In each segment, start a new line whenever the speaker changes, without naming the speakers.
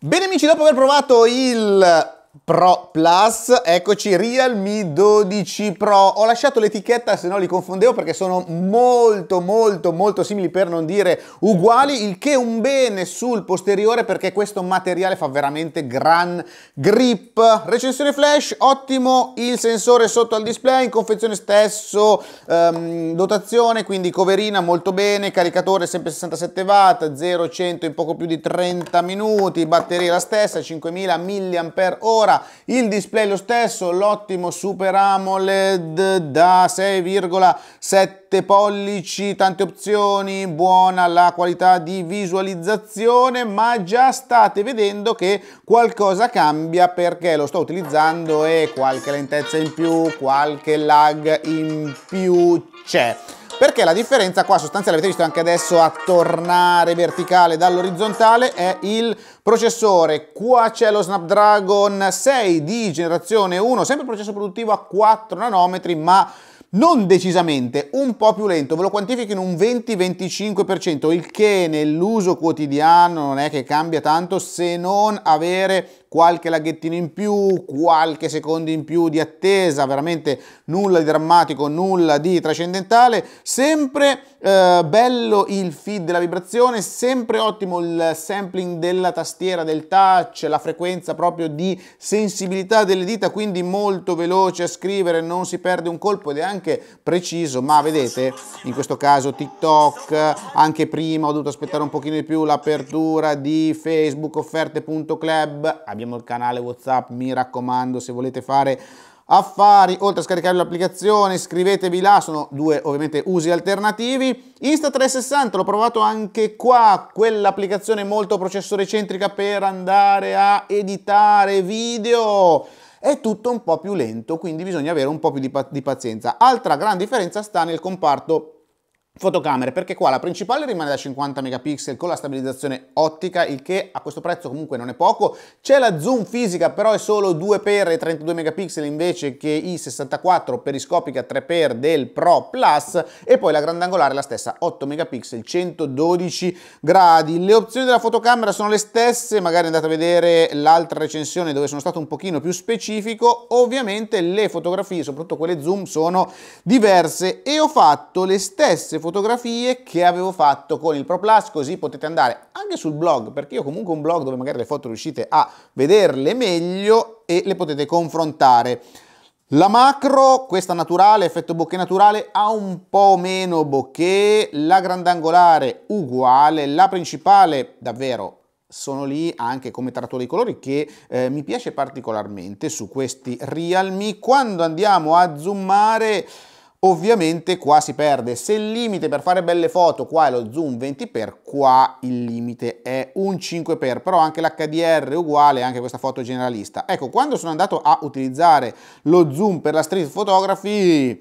Bene amici, dopo aver provato il Pro Plus, eccoci Realme 12 Pro, ho lasciato l'etichetta se no li confondevo perché sono molto molto molto simili per non dire uguali, il che è un bene sul posteriore perché questo materiale fa veramente gran grip. Recensione flash, ottimo, il sensore sotto al display, in confezione stesso, ehm, dotazione quindi coverina molto bene, caricatore sempre 67 watt, 0-100 in poco più di 30 minuti, batteria la stessa, 5000 mAh il display lo stesso, l'ottimo Super AMOLED da 6,7 pollici, tante opzioni, buona la qualità di visualizzazione, ma già state vedendo che qualcosa cambia perché lo sto utilizzando e qualche lentezza in più, qualche lag in più c'è perché la differenza qua sostanziale, avete visto anche adesso a tornare verticale dall'orizzontale, è il processore. Qua c'è lo Snapdragon 6 di generazione 1, sempre processo produttivo a 4 nanometri, ma non decisamente, un po' più lento, ve lo quantifico in un 20-25%, il che nell'uso quotidiano non è che cambia tanto se non avere qualche laghettino in più, qualche secondo in più di attesa, veramente nulla di drammatico, nulla di trascendentale, sempre eh, bello il feed della vibrazione, sempre ottimo il sampling della tastiera, del touch, la frequenza proprio di sensibilità delle dita, quindi molto veloce a scrivere, non si perde un colpo ed è anche preciso, ma vedete in questo caso TikTok, anche prima ho dovuto aspettare un pochino di più l'apertura di Facebook offerte.club, abbiamo il canale WhatsApp, mi raccomando, se volete fare affari, oltre a scaricare l'applicazione iscrivetevi là, sono due ovviamente usi alternativi. Insta360 l'ho provato anche qua, quell'applicazione molto processore centrica per andare a editare video. È tutto un po' più lento, quindi bisogna avere un po' più di, pa di pazienza. Altra gran differenza sta nel comparto fotocamere perché qua la principale rimane da 50 megapixel con la stabilizzazione ottica il che a questo prezzo comunque non è poco c'è la zoom fisica però è solo 2x 32 megapixel invece che i 64 periscopica 3x del Pro Plus e poi la grandangolare la stessa 8 megapixel 112 gradi le opzioni della fotocamera sono le stesse magari andate a vedere l'altra recensione dove sono stato un pochino più specifico ovviamente le fotografie soprattutto quelle zoom sono diverse e ho fatto le stesse fotografie fotografie che avevo fatto con il Pro Plus, così potete andare anche sul blog, perché io comunque ho un blog dove magari le foto riuscite a vederle meglio e le potete confrontare. La macro, questa naturale, effetto bokeh naturale, ha un po' meno bokeh, la grandangolare uguale, la principale davvero sono lì anche come trattore di colori che eh, mi piace particolarmente su questi Realme. Quando andiamo a zoomare Ovviamente qua si perde, se il limite per fare belle foto qua è lo zoom 20x, qua il limite è un 5x, però anche l'HDR è uguale, anche questa foto generalista. Ecco, quando sono andato a utilizzare lo zoom per la street photography,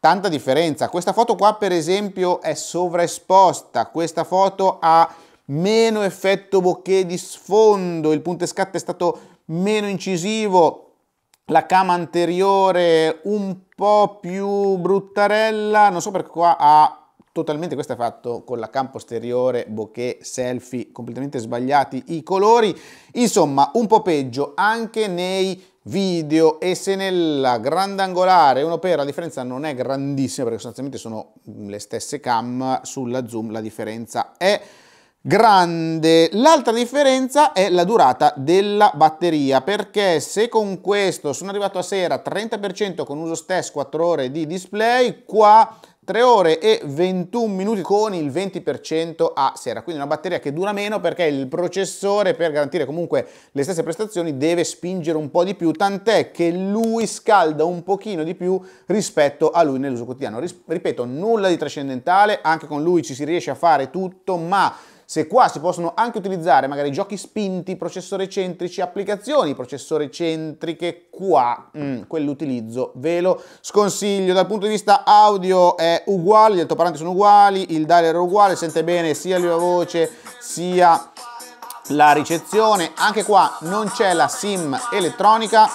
tanta differenza. Questa foto qua per esempio è sovraesposta, questa foto ha meno effetto bokeh di sfondo, il punto scatto è stato meno incisivo, la cama anteriore un po' più bruttarella, non so perché qua ha totalmente questo è fatto con la cam posteriore, bokeh, selfie, completamente sbagliati i colori, insomma un po' peggio anche nei video e se nella grandangolare 1 per la differenza non è grandissima perché sostanzialmente sono le stesse cam, sulla zoom la differenza è grande. L'altra differenza è la durata della batteria, perché se con questo sono arrivato a sera 30% con uso stesso 4 ore di display, qua 3 ore e 21 minuti con il 20% a sera, quindi una batteria che dura meno perché il processore per garantire comunque le stesse prestazioni deve spingere un po' di più, tant'è che lui scalda un pochino di più rispetto a lui nell'uso quotidiano. Ripeto, nulla di trascendentale, anche con lui ci si riesce a fare tutto, ma se qua si possono anche utilizzare magari giochi spinti, processore centrici, applicazioni processore centriche, qua mm, quell'utilizzo ve lo sconsiglio. Dal punto di vista audio è uguale, gli altoparlanti sono uguali, il dialer è uguale, sente bene sia la voce sia la ricezione. Anche qua non c'è la SIM elettronica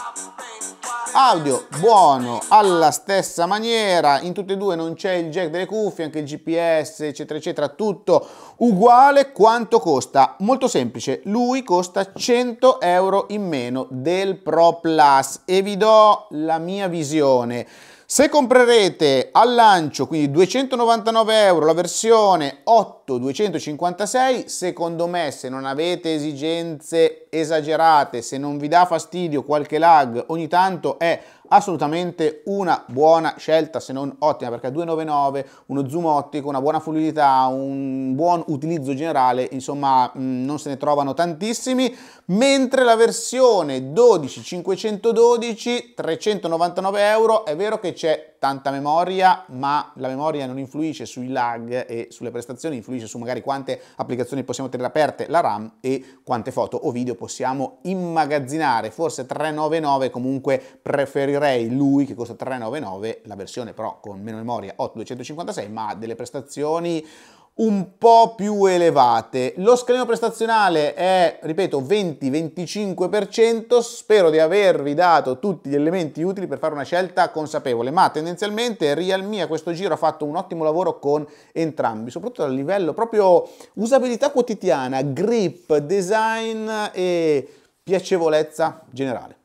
Audio buono, alla stessa maniera, in tutte e due non c'è il jack delle cuffie, anche il GPS, eccetera, eccetera, tutto uguale. Quanto costa? Molto semplice, lui costa 100 euro in meno del Pro Plus e vi do la mia visione. Se comprerete al lancio, quindi 299 euro, la versione 8256, secondo me se non avete esigenze esagerate, se non vi dà fastidio qualche lag ogni tanto è assolutamente una buona scelta se non ottima perché 299 uno zoom ottico una buona fluidità un buon utilizzo generale insomma mm, non se ne trovano tantissimi mentre la versione 12 512 399 euro è vero che c'è tanta memoria ma la memoria non influisce sui lag e sulle prestazioni influisce su magari quante applicazioni possiamo tenere aperte la RAM e quante foto o video possiamo immagazzinare forse 399 comunque preferirò preferirei lui che costa 399, la versione però con meno memoria 8256, ma delle prestazioni un po' più elevate. Lo scalino prestazionale è, ripeto, 20-25%, spero di avervi dato tutti gli elementi utili per fare una scelta consapevole, ma tendenzialmente Realme a questo giro ha fatto un ottimo lavoro con entrambi, soprattutto a livello proprio usabilità quotidiana, grip, design e piacevolezza generale.